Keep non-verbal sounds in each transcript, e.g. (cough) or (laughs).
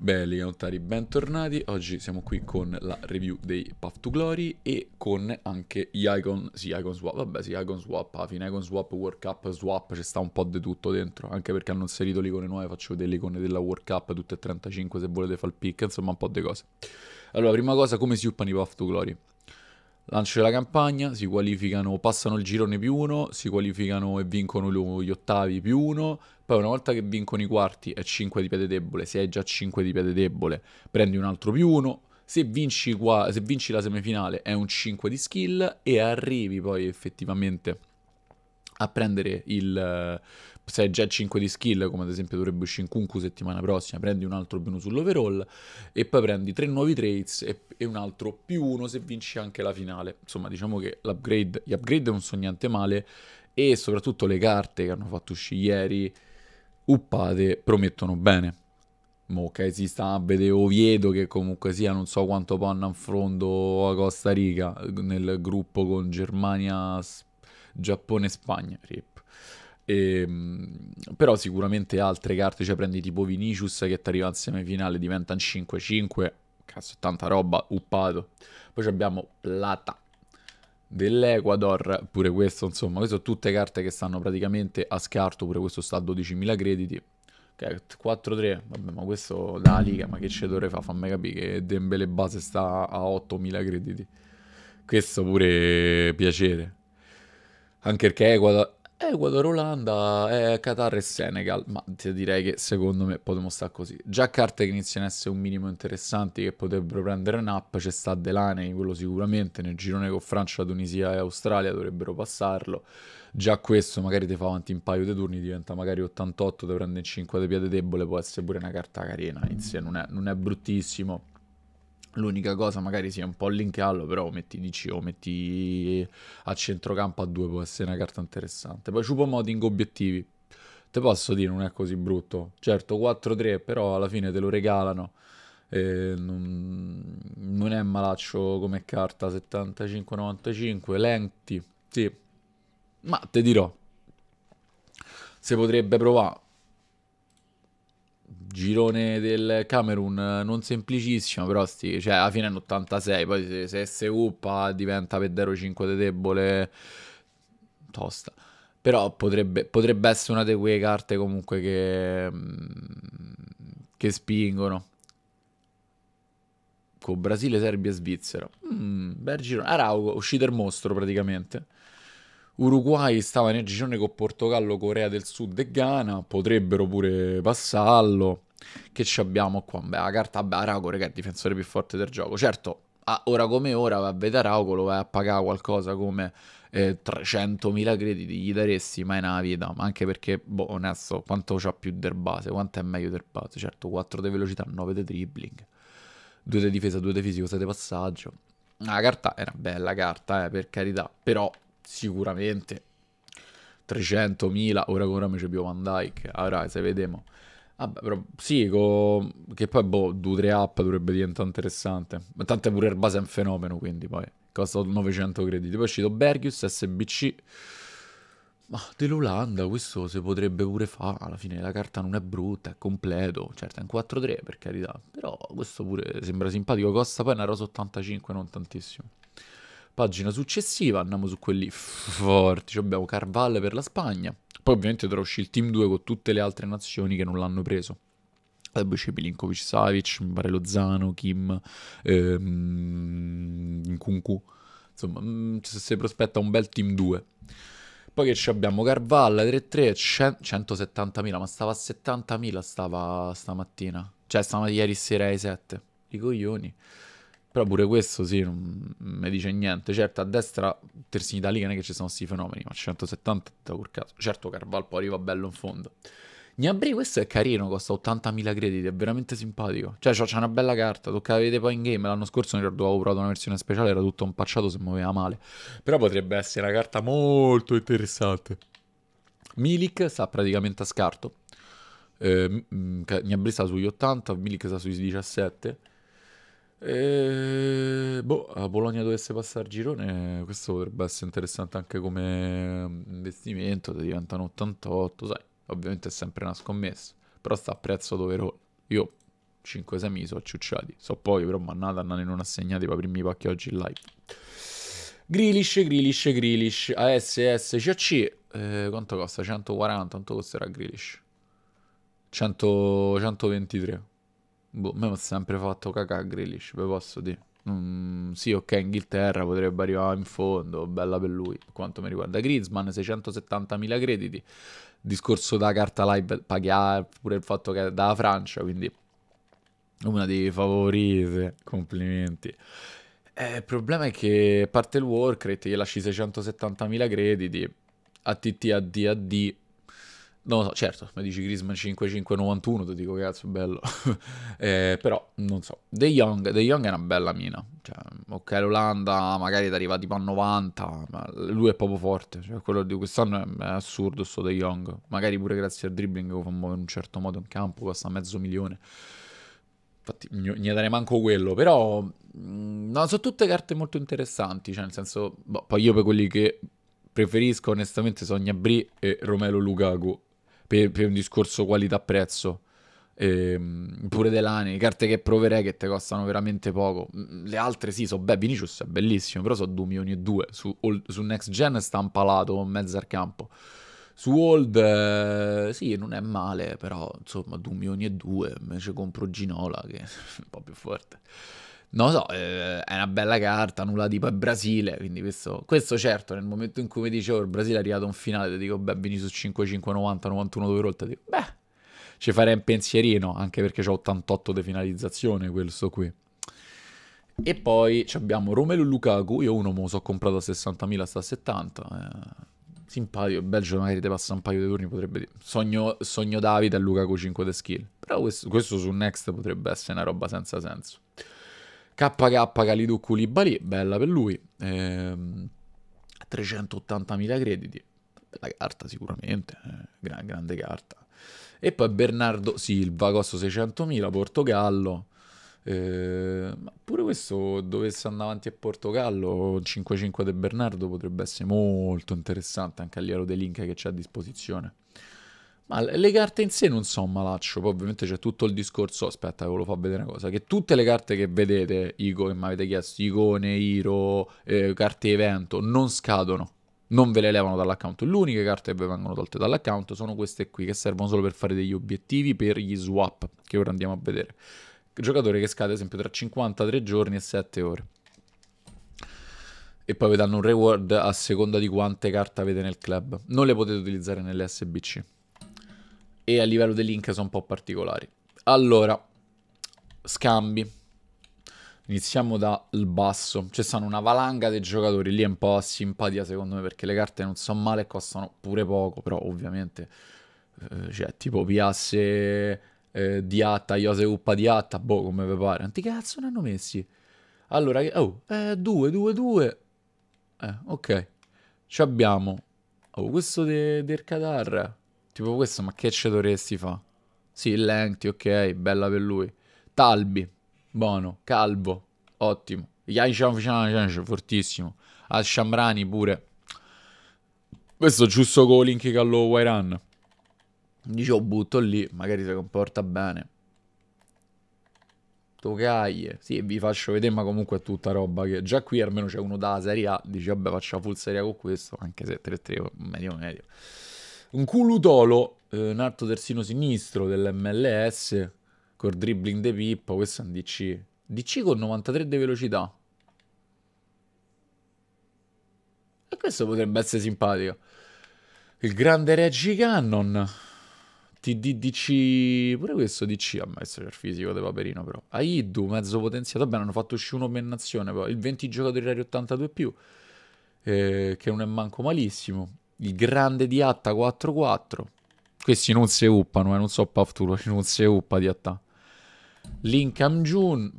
Belli Gautari, bentornati. Oggi siamo qui con la review dei Path to Glory e con anche gli icon, sì, icon swap, vabbè, sì, icon swap, alla fine icon swap, World Cup swap, ci sta un po' di tutto dentro, anche perché hanno inserito le icone nuove, faccio vedere le icone della World Cup, tutte e 35 se volete far il pick, insomma un po' di cose. Allora, prima cosa, come si uppano i Path to Glory? lancio della campagna, si qualificano, passano il girone più uno, si qualificano e vincono gli ottavi più uno, poi una volta che vincono i quarti è 5 di piede debole, se hai già 5 di piede debole prendi un altro più uno, se vinci, qua, se vinci la semifinale è un 5 di skill e arrivi poi effettivamente a prendere il se hai già 5 di skill, come ad esempio dovrebbe uscire in Kunku settimana prossima, prendi un altro più 1 sull'overall e poi prendi 3 nuovi trades e, e, un altro più 1 se vinci anche la finale. Insomma, diciamo che l'upgrade, gli upgrade non sono niente male e soprattutto le carte che hanno fatto uscire ieri, uppate, promettono bene. Mo che esista a vedere Oviedo che comunque sia non so quanto panna in fondo a Costa Rica nel gruppo con Germania, Giappone e Spagna. Rip. E, ehm, però sicuramente altre carte, cioè prendi tipo Vinicius che ti arriva in semifinale, diventa un 5-5, cazzo, tanta roba, uppato. Poi abbiamo Plata dell'Ecuador, pure questo, insomma, queste sono tutte carte che stanno praticamente a scarto, pure questo sta a 12.000 crediti. Ok, 4-3, vabbè, ma questo da Liga, ma che c'è dovrei fare? Fammi capire che Dembele base sta a 8.000 crediti. Questo pure piacere. Anche perché Ecuador, Ecuador, Olanda, eh, Qatar e Senegal, ma ti direi che secondo me potremmo stare così. Già carte che iniziano a essere un minimo interessanti che potrebbero prendere un up, c'è sta Delaney, quello sicuramente, nel girone con Francia, Tunisia e Australia dovrebbero passarlo. Già questo magari ti fa avanti un paio di turni, diventa magari 88, ti prende 5 di piede debole, può essere pure una carta carina in non è, non è bruttissimo L'unica cosa magari sia un po' linkallo, però metti DC o metti a centrocampo a due può essere una carta interessante. Poi Chupo Moding obiettivi. Te posso dire, non è così brutto. Certo, 4-3, però alla fine te lo regalano. Eh, non, non, è malaccio come carta 75-95. Lenti, sì. Ma te dirò, se potrebbe provare girone del Camerun eh, non semplicissimo, però sti, cioè, alla fine è un 86, poi se, se uppa diventa per 5 di debole, tosta. Però potrebbe, potrebbe essere una di quelle carte comunque che, mm, che spingono. Con Brasile, Serbia e Svizzera. Mm, bel girone. Arauco, uscito il mostro praticamente. Uruguay stava nel girone con Portogallo, Corea del Sud e Ghana, potrebbero pure passarlo che ci abbiamo qua. Beh, la carta beh, Arauco, che è il difensore più forte del gioco. Certo, a, ora come ora, va a vedere Arauco, lo vai a pagare qualcosa come eh, 300.000 crediti, gli daresti mai nella vita, ma anche perché, boh, onesto, quanto c'ha più del base, quanto è meglio del base? Certo, 4 di velocità, 9 di dribbling, 2 di difesa, 2 di fisico, 7 di passaggio. La carta era una bella carta, eh, per carità, però sicuramente 300.000, ora come ora mi c'è più Van Dyke, allora se vediamo. Vabbè, però sì, co... che poi boh, tre App dovrebbe diventare interessante. Ma tanto è pure Erbasa è un fenomeno, quindi poi costa 900 crediti. Poi è uscito Bergius, SBC. Ma dell'Olanda questo si potrebbe pure fare, alla fine la carta non è brutta, è completo, certo è un 4-3 per carità, però questo pure sembra simpatico, costa poi una rosa 85, non tantissimo. Pagina successiva, andiamo su quelli forti, abbiamo Carvalle per la Spagna, poi ovviamente dovrà uscire il Team 2 con tutte le altre nazioni che non l'hanno preso. Adesso c'è Milinkovic Savic, mi Lozano, Kim, ehm, Kunku. Insomma, mm, si prospetta un bel Team 2. Poi che ci abbiamo Carvalla 3-3, 170.000, ma stava a 70.000 stava stamattina. Cioè, stava ieri sera ai 7. I coglioni. Però pure questo sì, non mi dice niente. Certo, a destra, terzi in Italia, non è che ci sono questi fenomeni, ma 170 pur caso. Certo, Carvalho arriva bello in fondo. Gnabry questo è carino, costa 80.000 crediti, è veramente simpatico. Cioè, c'ha una bella carta, tocca vedere poi in game. L'anno scorso mi ricordo avevo provato una versione speciale, era tutto impacciato, si muoveva male. Però potrebbe essere una carta molto interessante. Milik sta praticamente a scarto. Eh, Gnabry sta sugli 80, Milik sta sui 17. E, eh, boh, a Bologna dovesse passare il girone, questo potrebbe essere interessante anche come mm, investimento, diventano 88, sai, ovviamente è sempre una scommessa, però sta a prezzo dove Io 5 6 mi sono acciucciati, so poi però mannata non hanno assegnati per primi pacchi oggi in live. Grilish, Grilish, Grilish, ASS, CAC, eh, quanto costa? 140, quanto costerà Grilish? 100, 123. Boh, mi ha sempre fatto cacà Grealish, ve posso dire. Mm, sì, ok, Inghilterra potrebbe arrivare in fondo, bella per lui, per quanto mi riguarda. Griezmann, 670.000 crediti. Discorso da carta live, pagare pure il fatto che è dalla Francia, quindi una dei favorite, complimenti. Eh, il problema è che a parte il work rate, gli lasci 670.000 crediti, ATT, AD, AD, non lo so, certo, mi dici Grisman 5591, ti dico cazzo, bello. (laughs) eh, però, non so. De Jong, De Jong è una bella mina. Cioè, ok, l'Olanda magari ti arriva tipo a 90, ma lui è proprio forte. Cioè, quello di quest'anno è, assurdo sto De Jong. Magari pure grazie al dribbling lo fa muovere in un certo modo in campo, costa mezzo milione. Infatti, ne darei manco quello. Però, mm, no, sono tutte carte molto interessanti. Cioè, nel senso, boh, poi io per quelli che... Preferisco onestamente Sogna Bri e Romelo Lukaku per, per un discorso qualità-prezzo. Ehm, pure Delani, carte che proverei che te costano veramente poco. Mm, mm, le altre sì, so beh, Vinicius è bellissimo, però so 2 milioni e 2. Su, su Next Gen è impalato con mezzo al campo. Su Old, eh, sì, non è male, però insomma, 2 milioni e 2. Invece compro Ginola che (laughs) è un po' più forte non lo so, eh, è una bella carta, nulla tipo è Brasile, quindi questo, questo certo nel momento in cui mi dicevo oh, il Brasile è arrivato a un finale, ti dico beh vieni su 5, 5, 90, 91 overall, volte, dico beh ci farei un pensierino, anche perché ho 88 di finalizzazione questo qui. E poi abbiamo Romelu Lukaku, io uno me lo so comprato a 60.000, sta a 70, eh, simpatico, Belgio magari ti passa un paio di turni, potrebbe dire, sogno, sogno Davide e Lukaku 5 de skill, però questo, questo su Next potrebbe essere una roba senza senso. KK Kalidou Koulibaly, bella per lui, ehm, 380.000 crediti, bella carta sicuramente, eh, gran, grande carta. E poi Bernardo Silva, costo 600.000, Portogallo, eh, ma pure questo dovesse andare avanti a Portogallo, 5-5 di Bernardo potrebbe essere molto interessante anche all'ero dei link che c'è a disposizione. Ma le carte in sé non sono malaccio, poi ovviamente c'è tutto il discorso, aspetta ve lo fa vedere una cosa, che tutte le carte che vedete, Ico che mi avete chiesto, Icone, Iro, eh, carte evento, non scadono, non ve le levano dall'account, l'unica carte che vi vengono tolte dall'account sono queste qui che servono solo per fare degli obiettivi per gli swap, che ora andiamo a vedere. giocatore che scade ad esempio tra 53 giorni e 7 ore e poi vi danno un reward a seconda di quante carte avete nel club. Non le potete utilizzare nelle SBC e a livello dei link sono un po' particolari. Allora, scambi. Iniziamo dal basso. C'è cioè, stanno una valanga dei giocatori, lì è un po' a simpatia secondo me perché le carte non sono male e costano pure poco, però ovviamente eh, cioè tipo Piasse eh, Atta, Iose Uppa Atta, boh, come vi pare. Quanti cazzo ne hanno messi? Allora, oh, 2, 2, 2. Eh, ok. Ci abbiamo. Oh, questo de, del Qatar. Tipo questo, ma che ce dovresti fare? Sì, lenti, ok, bella per lui. Talbi, buono. Calvo, ottimo. Fortissimo. Al Shamrani pure. Questo giusto con Link che allo Wairan. Dice, oh, butto lì, magari si comporta bene. Tocaie. Sì, vi faccio vedere, ma comunque è tutta roba che... Già qui almeno c'è uno da Serie A, dice, vabbè, faccio la full Serie A con questo, anche se 3-3, medio-medio. Un culutolo, eh, un altro terzino sinistro dell'MLS, col dribbling de pippo, questo è un DC. DC con 93 di velocità. E questo potrebbe essere simpatico. Il grande Reggie Cannon. TDDC, pure questo DC ha ah, messo il fisico di Paperino però. Aidu, mezzo potenziato, vabbè hanno fatto uscire uno per nazione però, il 20 giocatori rari 82+, più, eh, che non è manco malissimo il grande di Atta 4-4. Questi non si uppano, eh, non so Pafturo, non si uppa di Atta. Linkam Jun,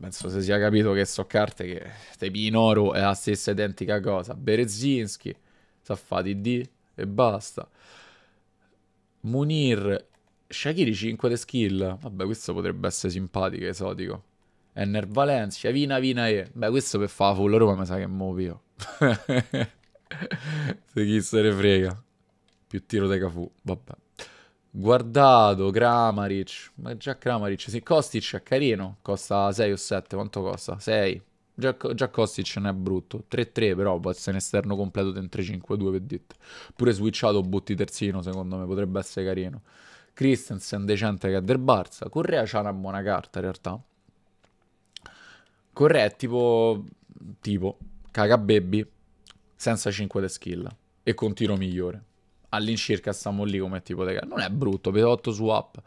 penso si sia capito che so carte che Tepi in oro è la stessa identica cosa. Berezinski, Saffati D e basta. Munir, Shakiri 5 de skill. Vabbè, questo potrebbe essere simpatico, esotico. Enner Valencia, Vina Vina E. Beh, questo per fare full Roma mi sa che muoio. (laughs) (laughs) Se chi se ne frega. Più tiro dei Cafu, vabbè. Guardato, Kramaric. Ma già Kramaric, sì, Kostic è carino. Costa 6 o 7, quanto costa? 6. Già, già Kostic non è brutto. 3-3 però, può essere un esterno completo dentro 5 2 per dite. Pure switchato Butti terzino, secondo me, potrebbe essere carino. Christensen decente che è del Barça. Correa c'ha una buona carta in realtà. Correa è tipo... tipo... baby, senza 5 de skill e con tiro migliore. All'incirca stiamo lì come tipo di... Non è brutto, per 8 swap.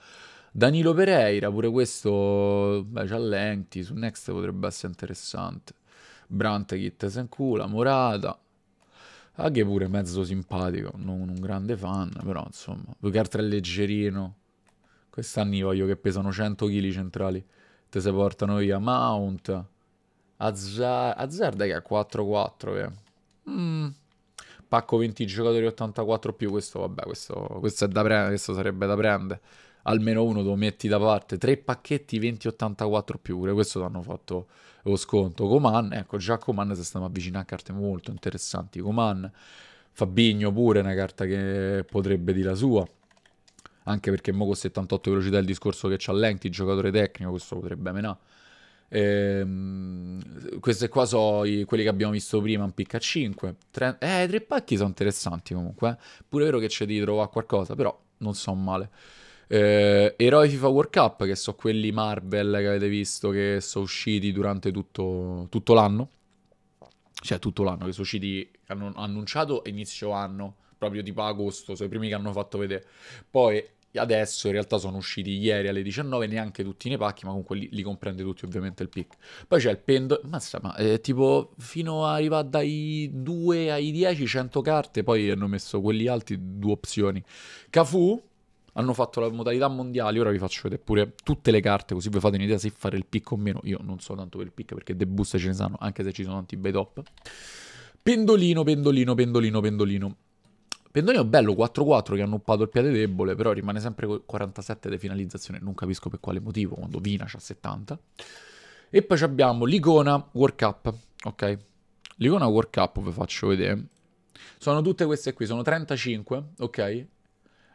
Danilo Pereira, pure questo... Beh, c'ha lenti, su Next potrebbe essere interessante. Brant, Brantekit, Sencula, Morata. Anche pure mezzo simpatico, non un grande fan, però insomma. Più che è leggerino. Quest'anno voglio che pesano 100 kg centrali. Te se portano via Mount. Azzar- Azzarda che ha 4-4, vero? Mm. Pacco 20 giocatori 84 più, questo vabbè, questo, questo, pre- questo sarebbe da prendere. Almeno uno lo metti da parte. Tre pacchetti 20-84 più, pure questo l'hanno fatto lo sconto. Coman, ecco, già Coman si stanno avvicinando a carte molto interessanti. Coman, Fabigno pure, una carta che potrebbe di la sua anche perché mo con 78 velocità il discorso che c'ha Lenti, giocatore tecnico, questo potrebbe menare. Ehm, queste qua sono quelli che abbiamo visto prima, un picca 5. Tre, eh, tre pacchi sono interessanti comunque. Eh. pure è vero che c'è di trovare qualcosa, però non so male. Eh, eroi FIFA World Cup, che sono quelli Marvel che avete visto, che sono usciti durante tutto, tutto l'anno. Cioè, tutto l'anno, che sono usciti, hanno annunciato inizio anno, proprio tipo agosto, sono i primi che hanno fatto vedere. Poi adesso in realtà sono usciti ieri alle 19, neanche tutti nei pacchi, ma comunque li, li comprende tutti ovviamente il pick. Poi c'è il pendolo, mazza, ma eh, tipo fino a arrivare dai 2 ai 10, 100 carte, poi hanno messo quelli alti due opzioni. Cafu, hanno fatto la modalità mondiale, ora vi faccio vedere pure tutte le carte, così vi fate un'idea se fare il pick o meno. Io non so tanto per il pick perché debus ce ne sanno, anche se ci sono tanti bei top. Pendolino, pendolino, pendolino, pendolino. Pendolino bello 4-4 che ha noppato il piede debole, però rimane sempre 47 di finalizzazione, non capisco per quale motivo, quando Vina c'ha 70. E poi abbiamo l'icona World Cup, ok? L'icona World Cup ve faccio vedere. Sono tutte queste qui, sono 35, ok? E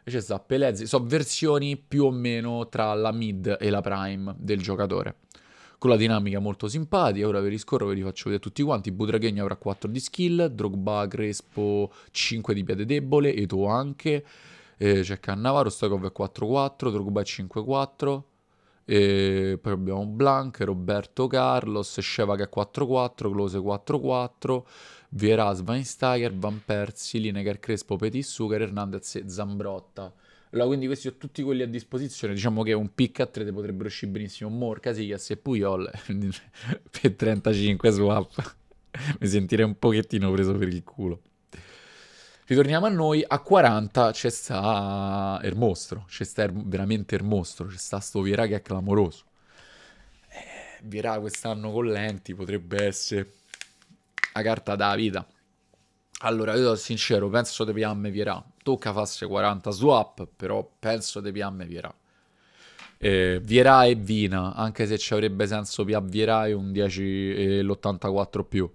c'è sta Pelezzi, sono versioni più o meno tra la mid e la prime del giocatore con la dinamica molto simpatica. Ora ve li scorro, ve li faccio vedere tutti quanti. Butraghegno avrà 4 di skill, Drogba, Crespo 5 di piede debole, e tu anche. Eh, c'è Cannavaro, Stokov è 4-4, Drogba è 5-4. E poi abbiamo Blank, Roberto Carlos, Sceva che è 4-4, Close 4-4, Vieras, Weinsteiger, Van Persi, Lineker, Crespo, Petissuker, Hernandez e Zambrotta. Allora, quindi questi sono tutti quelli a disposizione. Diciamo che un pick a 3 potrebbero uscire benissimo Mor, Casillas e Puyol (laughs) per 35 swap. (laughs) Mi sentirei un pochettino preso per il culo. Ritorniamo a noi, a 40 c'è sta Ermostro, c'è sta er- veramente Ermostro, c'è sta sto Vierà che è clamoroso. Eh, Vierà quest'anno con lenti potrebbe essere la carta da vita. Allora, io sono sincero, penso di piamme Vierà, tocca farsi 40 swap, però penso De Piam Vierà. Eh, Vierà e Vina, anche se ci avrebbe senso Pia e un 10 e l'84 più.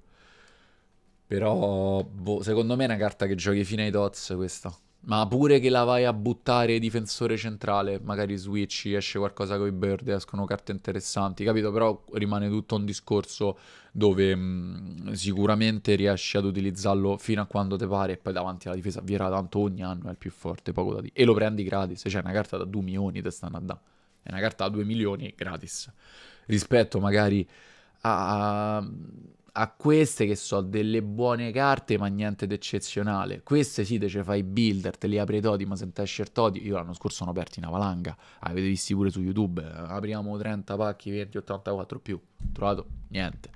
Però boh, secondo me è una carta che giochi fino ai tots questa. Ma pure che la vai a buttare difensore centrale, magari switch, esce qualcosa con i bird, escono carte interessanti, capito? Però rimane tutto un discorso dove mh, mm, sicuramente riesci ad utilizzarlo fino a quando ti pare e poi davanti alla difesa Viera tanto ogni anno è il più forte, poco da dire. E lo prendi gratis, c'è cioè una carta da 2 milioni te stanno a dare. È una carta da 2 milioni gratis. Rispetto magari a a queste che so delle buone carte ma niente d'eccezionale. Queste sì, te ce fai builder, te li apri i toti, ma se te toti, io l'anno scorso sono aperti una valanga, avete visti pure su YouTube, eh, apriamo 30 pacchi, verdi 84 più, trovato niente.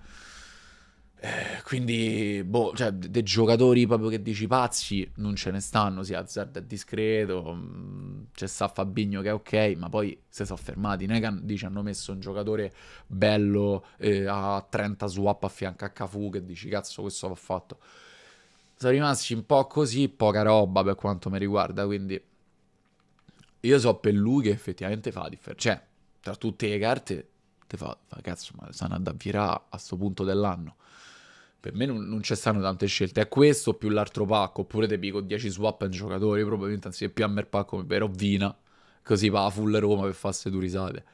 Eh, quindi, boh, cioè, dei giocatori proprio che dici pazzi, non ce ne stanno, sì, Hazard è discreto, mm, c'è sta Fabigno che è ok, ma poi si sono fermati. Negan dice hanno messo un giocatore bello eh, a 30 swap a fianco a Cafu che dici cazzo questo va fatto. Sono rimasti un po' così, poca roba per quanto mi riguarda, quindi io so per lui che effettivamente fa la differenza. Cioè, tra tutte le carte, te fa, fa cazzo, ma stanno ad avvirà a sto punto dell'anno per me non, non ci stanno tante scelte. È questo più l'altro pacco, oppure te pico 10 swap in giocatori, probabilmente è più hammer pack come Verovina, così va a full Roma per farsi due risate.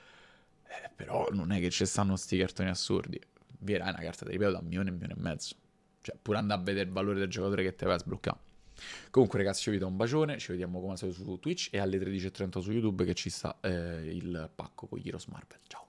Eh, però non è che ci stanno sti cartoni assurdi. Viera è una carta, di ripeto, da un milione, un milione e mezzo. Cioè, pure andare a vedere il valore del giocatore che te vai a sbloccare. Comunque ragazzi, io vi do un bacione, ci vediamo come al solito su Twitch e alle 13.30 su YouTube che ci sta eh, il pacco con gli Heroes Marvel. Ciao!